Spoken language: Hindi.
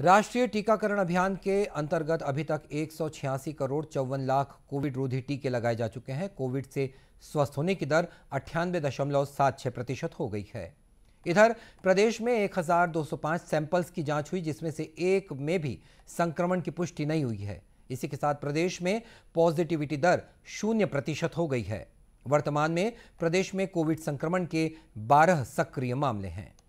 राष्ट्रीय टीकाकरण अभियान के अंतर्गत अभी तक एक करोड़ चौवन लाख कोविड रोधी टीके लगाए जा चुके हैं कोविड से स्वस्थ होने की दर अठानवे दशमलव सात छह प्रतिशत हो गई है इधर प्रदेश में 1,205 सैंपल्स की जांच हुई जिसमें से एक में भी संक्रमण की पुष्टि नहीं हुई है इसी के साथ प्रदेश में पॉजिटिविटी दर शून्य प्रतिशत हो गई है वर्तमान में प्रदेश में कोविड संक्रमण के 12 सक्रिय मामले हैं